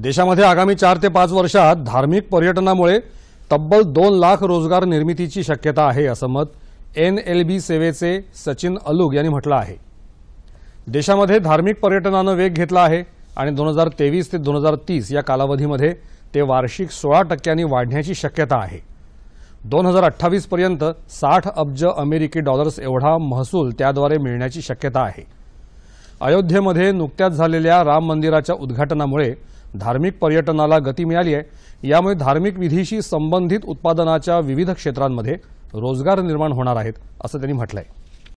देशामध्ये आगामी चार ते पाच वर्षात धार्मिक पर्यटनामुळे तब्बल दोन लाख रोजगार निर्मितीची शक्यता आहे असं मत एन एल बी सेवेचे सचिन अलुग यांनी म्हटलं आहे देशामध्ये धार्मिक पर्यटनानं वेग घेतला आहे आणि दोन हजार तेवीस ते दोन हजार तीस या कालावधीमध्ये ते वार्षिक सोळा टक्क्यांनी वाढण्याची शक्यता आहे दोन हजार अठ्ठावीसपर्यंत साठ अब्ज अमेरिकी डॉलर्स एवढा महसूल त्याद्वारे मिळण्याची शक्यता आहे अयोध्येमध्ये नुकत्याच झालेल्या राम मंदिराच्या उद्घाटनामुळे धार्मिक पर्यटनाला गती मिळाली आहे यामुळे धार्मिक विधीशी संबंधित उत्पादनाच्या विविध क्षेत्रांमध्ये रोजगार निर्माण होणार आहेत असं त्यांनी म्हटलं आहे